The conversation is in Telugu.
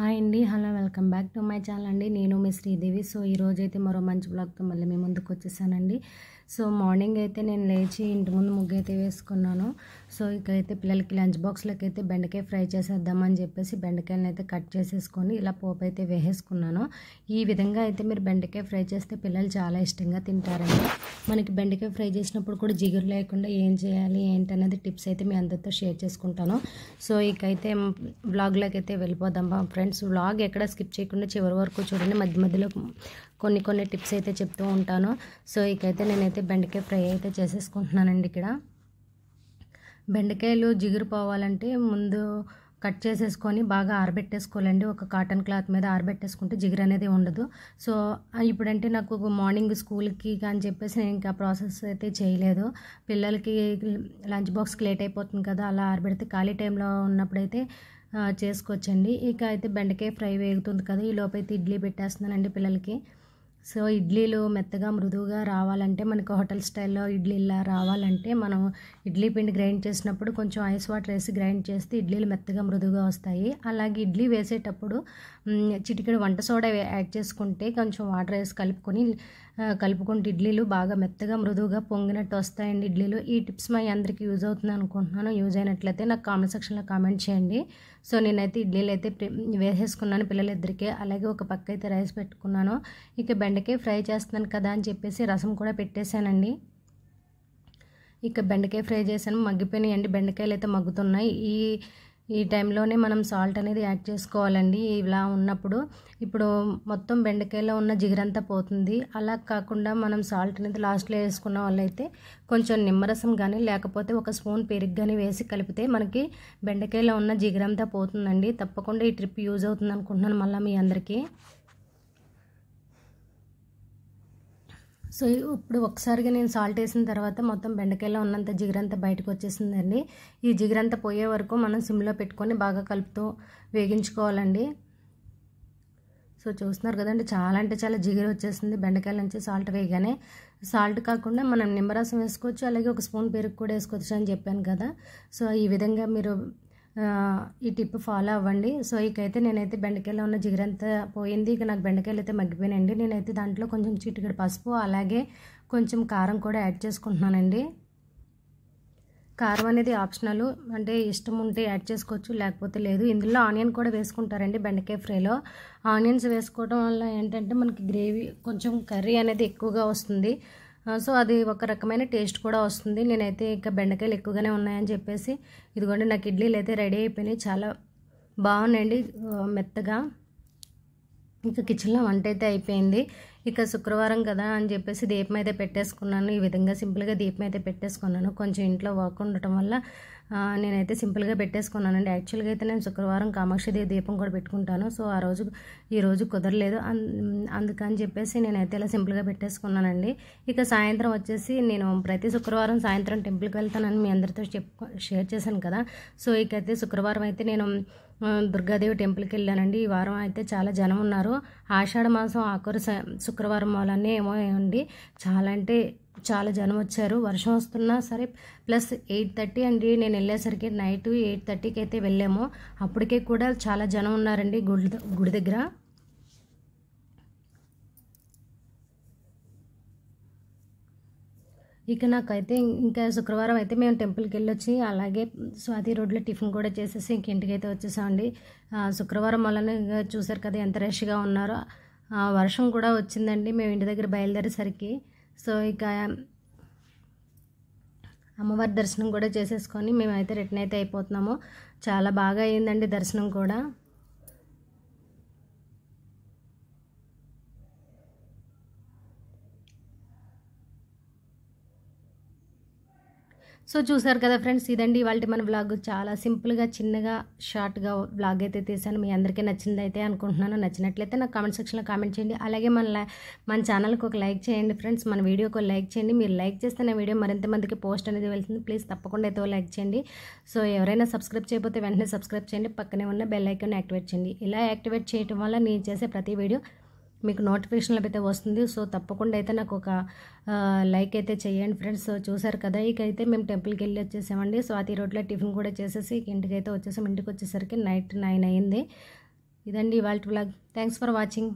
హాయ్ అండి hello welcome back to my channel అండి నేను మీ శ్రీదేవి సో ఈరోజు అయితే మరో మంచి బ్లాగ్తో మళ్ళీ మీ ముందుకు వచ్చేసానండి సో మార్నింగ్ అయితే నేను లేచి ఇంటి ముందు ముగ్గు అయితే వేసుకున్నాను సో అయితే పిల్లలకి లంచ్ బాక్స్లోకి అయితే బెండకాయ ఫ్రై చేసేద్దామని చెప్పేసి బెండకాయలను అయితే కట్ చేసేసుకొని ఇలా పోపు అయితే వేసేసుకున్నాను ఈ విధంగా అయితే మీరు బెండకాయ ఫ్రై చేస్తే పిల్లలు చాలా ఇష్టంగా తింటారండి మనకి బెండకాయ ఫ్రై చేసినప్పుడు కూడా జిగురు లేకుండా ఏం చేయాలి ఏంటనేది టిప్స్ అయితే మీ అందరితో షేర్ చేసుకుంటాను సో ఇకైతే బ్లాగ్లోకి అయితే వెళ్ళిపోదాం ఫ్రెండ్స్ ఫ్రెండ్స్ వ్లాగ్ ఎక్కడ స్కిప్ చేయకుండా చివరి వరకు చూడండి మధ్య మధ్యలో కొన్ని కొన్ని టిప్స్ అయితే చెప్తూ ఉంటాను సో ఇకైతే నేనైతే బెండకాయ ఫ్రై అయితే చేసేసుకుంటున్నానండి ఇక్కడ బెండకాయలు జిగురు పోవాలంటే ముందు కట్ చేసేసుకొని బాగా ఆరబెట్టేసుకోవాలండి ఒక కాటన్ క్లాత్ మీద ఆరబెట్టేసుకుంటే జిగురు అనేది ఉండదు సో ఇప్పుడంటే నాకు మార్నింగ్ స్కూల్కి అని చెప్పేసి నేను ఇంకా ప్రాసెస్ అయితే చేయలేదు పిల్లలకి లంచ్ బాక్స్కి లేట్ అయిపోతుంది కదా అలా ఆరబెడితే ఖాళీ టైంలో ఉన్నప్పుడైతే చేసుకోవచ్చండి ఇక అయితే బెండకాయ ఫ్రై వేగుతుంది కదా ఈ లోపైతే ఇడ్లీ పెట్టేస్తున్నానండి పిల్లలకి సో ఇడ్లీలు మెత్తగా మృదువుగా రావాలంటే మనకు హోటల్ స్టైల్లో ఇడ్లీలా రావాలంటే మనం ఇడ్లీ పిండి గ్రైండ్ చేసినప్పుడు కొంచెం ఐస్ వాటర్ వేసి గ్రైండ్ చేస్తే ఇడ్లీలు మెత్తగా మృదువుగా వస్తాయి అలాగే ఇడ్లీ వేసేటప్పుడు చిటికెడు వంట సోడా యాడ్ చేసుకుంటే కొంచెం వాటర్ వేసి కలుపుకొని కలుపుకుంటే ఇడ్లీలు బాగా మెత్తగా మృదువుగా పొంగినట్టు వస్తాయండి ఇడ్లీలు ఈ టిప్స్ మా అందరికీ యూజ్ అవుతుంది అనుకుంటున్నాను యూజ్ అయినట్లయితే నాకు కామెంట్ సెక్షన్లో కామెంట్ చేయండి సో నేనైతే ఇడ్లీలు అయితే వేసేసుకున్నాను పిల్లలిద్దరికీ అలాగే ఒక పక్క అయితే రైస్ పెట్టుకున్నాను ఇక బెండకాయ ఫ్రై చేస్తున్నాను కదా అని చెప్పేసి రసం కూడా పెట్టేశానండి ఇక బెండకాయ ఫ్రై చేశాను మగ్గిపోయినాయండి బెండకాయలు అయితే మగ్గుతున్నాయి ఈ ఈ టైంలోనే మనం సాల్ట్ అనేది యాడ్ చేసుకోవాలండి ఇలా ఉన్నప్పుడు ఇప్పుడు మొత్తం బెండకాయలో ఉన్న జిగురంతా పోతుంది అలా కాకుండా మనం సాల్ట్ అనేది లాస్ట్లో వేసుకున్న వాళ్ళైతే కొంచెం నిమ్మరసం కానీ లేకపోతే ఒక స్పూన్ పెరుగు కానీ వేసి కలిపితే మనకి బెండకాయలో ఉన్న జిగురంతా పోతుందండి తప్పకుండా ఈ ట్రిప్ యూజ్ అవుతుంది అనుకుంటున్నాను మళ్ళీ మీ అందరికీ సో ఇప్పుడు ఒకసారిగా నేను సాల్ట్ వేసిన తర్వాత మొత్తం బెండకాయలో ఉన్నంత జిగరంతా బయటకు వచ్చేసిందండి ఈ జిగరంతా పోయే వరకు మనం సిమ్లో పెట్టుకొని బాగా కలుపుతూ వేగించుకోవాలండి సో చూస్తున్నారు కదండి చాలా అంటే చాలా జిగురు వచ్చేసింది బెండకాయల నుంచి సాల్ట్ వేయగానే సాల్ట్ కాకుండా మనం నిమ్మరసం వేసుకోవచ్చు అలాగే ఒక స్పూన్ పెరుగు కూడా వేసుకోవచ్చు అని చెప్పాను కదా సో ఈ విధంగా మీరు ఈ టిప్ ఫాలో అవ్వండి సో ఇకైతే నేనైతే బెండకాయలో ఉన్న జిగురంతా పోయింది ఇక నాకు బెండకాయలు అయితే మగ్గిపోయినండి నేనైతే దాంట్లో కొంచెం చిటికెడు పసుపు అలాగే కొంచెం కారం కూడా యాడ్ చేసుకుంటున్నానండి కారం అనేది ఆప్షనల్ అంటే ఇష్టం ఉంటే యాడ్ చేసుకోవచ్చు లేకపోతే లేదు ఇందులో ఆనియన్ కూడా వేసుకుంటారండి బెండకాయ ఫ్రైలో ఆనియన్స్ వేసుకోవడం వల్ల ఏంటంటే మనకి గ్రేవీ కొంచెం కర్రీ అనేది ఎక్కువగా వస్తుంది సో అది ఒక రకమైన టేస్ట్ కూడా వస్తుంది నేనైతే ఇంకా బెండకాయలు ఎక్కువగానే ఉన్నాయని చెప్పేసి ఇదిగోండి నాకు ఇడ్లీలు అయితే రెడీ అయిపోయినాయి చాలా బాగున్నాయండి మెత్తగా ఇక కిచెన్లో వంట అయితే అయిపోయింది ఇక శుక్రవారం కదా అని చెప్పేసి దీపం అయితే పెట్టేసుకున్నాను ఈ విధంగా సింపుల్గా దీపం అయితే పెట్టేసుకున్నాను కొంచెం ఇంట్లో వర్క్ ఉండటం వల్ల నేనైతే సింపుల్గా పెట్టేసుకున్నాను అండి యాక్చువల్గా అయితే నేను శుక్రవారం కామాక్షి దేవి దీపం కూడా పెట్టుకుంటాను సో ఆ రోజు ఈ రోజు కుదరలేదు అందుకని చెప్పేసి నేనైతే ఇలా సింపుల్గా పెట్టేసుకున్నానండి ఇక సాయంత్రం వచ్చేసి నేను ప్రతి శుక్రవారం సాయంత్రం టెంపుల్కి వెళ్తానని మీ అందరితో చెప్పుకో షేర్ చేశాను కదా సో ఇకైతే శుక్రవారం అయితే నేను దుర్గాదేవి టెంపుల్కి వెళ్ళానండి ఈ వారం అయితే చాలా జనం ఉన్నారు ఆషాఢ మాసం ఆఖరి శుక్రవారం వలనే ఏమో అండి చాలా అంటే చాలా జనం వచ్చారు వర్షం వస్తున్నా సరే ప్లస్ ఎయిట్ థర్టీ అండి నేను వెళ్ళేసరికి నైట్ ఎయిట్ థర్టీకి అయితే వెళ్ళాము అప్పటికే కూడా చాలా జనం ఉన్నారండి గుడి గుడి దగ్గర ఇక నాకైతే ఇంకా శుక్రవారం అయితే మేము టెంపుల్కి వెళ్ళొచ్చి అలాగే స్వాతి రోడ్లో టిఫిన్ కూడా చేసేసి ఇంక ఇంటికి అయితే వచ్చేసామండి శుక్రవారం వల్లనే చూసారు కదా ఎంత రష్గా ఉన్నారో వర్షం కూడా వచ్చిందండి మేము ఇంటి దగ్గర బయలుదేరేసరికి సో ఇక అమ్మవారి దర్శనం కూడా చేసేసుకొని మేమైతే రిటర్న్ అయితే అయిపోతున్నాము చాలా బాగా అయ్యిందండి దర్శనం కూడా సో చూసారు కదా ఫ్రెండ్స్ ఇదండి వాళ్ళ మన బ్లాగ్ చాలా సింపుల్గా చిన్నగా షార్ట్గా బ్లాగ్ అయితే తీసాను మీ అందరికీ నచ్చిందైతే అనుకుంటున్నాను నచ్చినట్లయితే నాకు కామెంట్ సెక్షన్లో కామెంట్ చేయండి అలాగే మన మన ఛానల్కి ఒక లైక్ చేయండి ఫ్రెండ్స్ మన వీడియోకి లైక్ చేయండి మీరు లైక్ చేస్తే నా వీడియో మరింత మందికి పోస్ట్ అనేది వెళ్తుంది ప్లీజ్ తప్పకుండా అయితే లైక్ చేయండి సో ఎవరైనా సబ్స్క్రైబ్ చేయకపోతే వెంటనే సబ్స్క్రైబ్ చేయండి పక్కనే ఉన్న బెల్ ఐకాన్ యాక్టివేట్ చేయండి ఇలా యాక్టివేట్ చేయడం వల్ల నేను చేసే ప్రతి వీడియో మీకు నోటిఫికేషన్ అయితే వస్తుంది సో తప్పకుండా అయితే నాకు ఒక లైక్ అయితే చేయండి ఫ్రెండ్స్ చూసారు కదా ఇక అయితే మేము టెంపుల్కి వెళ్ళి వచ్చేసామండి స్వాతి రోడ్లో టిఫిన్ కూడా చేసేసి ఇంటికి అయితే వచ్చేసాం ఇంటికి వచ్చేసరికి నైట్ నైన్ అయింది ఇదండి వాల్ట్ బ్లాగ్ థ్యాంక్స్ ఫర్ వాచింగ్